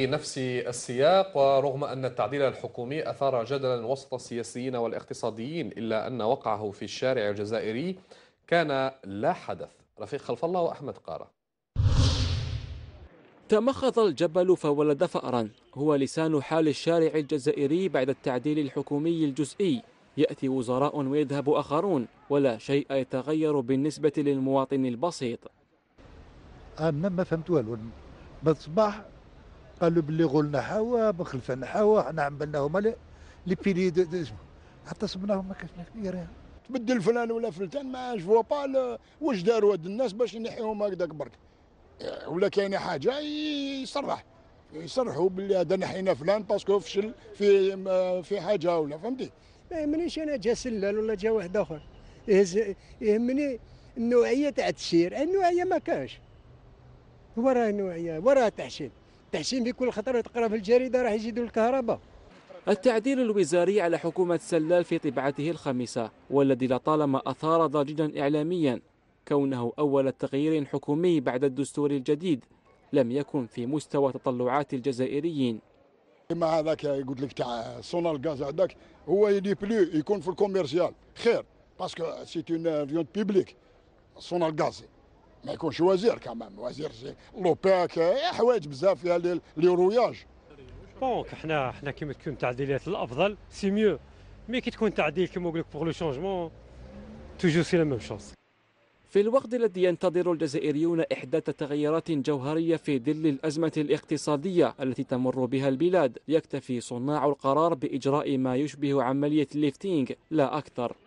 في نفس السياق ورغم أن التعديل الحكومي أثار جدلا وسط السياسيين والاقتصاديين إلا أن وقعه في الشارع الجزائري كان لا حدث رفيق خلف الله وأحمد قارة تمخض الجبل فولد فأرا هو لسان حال الشارع الجزائري بعد التعديل الحكومي الجزئي يأتي وزراء ويذهب آخرون ولا شيء يتغير بالنسبة للمواطن البسيط أنا ما فهمت والو بالصباح قالوا باللي غولنا حوا بخلفنا حوا حنا عملنا هما لي بيلي حتى صبناهم ما كانش تبدل فلان ولا فلتان ما جو با واش داروا هاد الناس باش ينحيهم هكذاك برك ولا كاينه حاجه يصرح يصرحوا باللي هذا نحينا فلان باسكو فشل في في حاجه ولا فهمتي ما يهمنيش انا جا سلال ولا جا واحد اخر يهمني النوعيه تاع التسير النوعيه ما كانش وراه نوعيه وراه تحشيد التحشيم بكل خطر تقرا في الجريده راح يزيدوا الكهرباء التعديل الوزاري على حكومة سلال في طبعته الخامسة والذي لطالما أثار ضجيجا إعلاميا كونه أول تغيير حكومي بعد الدستور الجديد لم يكن في مستوى تطلعات الجزائريين مع هذاك قلت لك تاع صون غاز هذاك هو يدي بلو يكون في الكوميرسيال خير باسكو سي اون بيبليك صون الغاز ما يكونش وزير كمان وزير لوباك حوايج بزاف فيها لي روياج دونك حنا حنا كيما تكون تعديلات الافضل سي ميو مي كي تكون تعديل كيما نقول لك بوغ لو شونجمون توجور سي لا ميم شوز في الوقت الذي ينتظر الجزائريون احداث تغيرات جوهريه في ظل الازمه الاقتصاديه التي تمر بها البلاد يكتفي صناع القرار باجراء ما يشبه عمليه ليفتينغ لا اكثر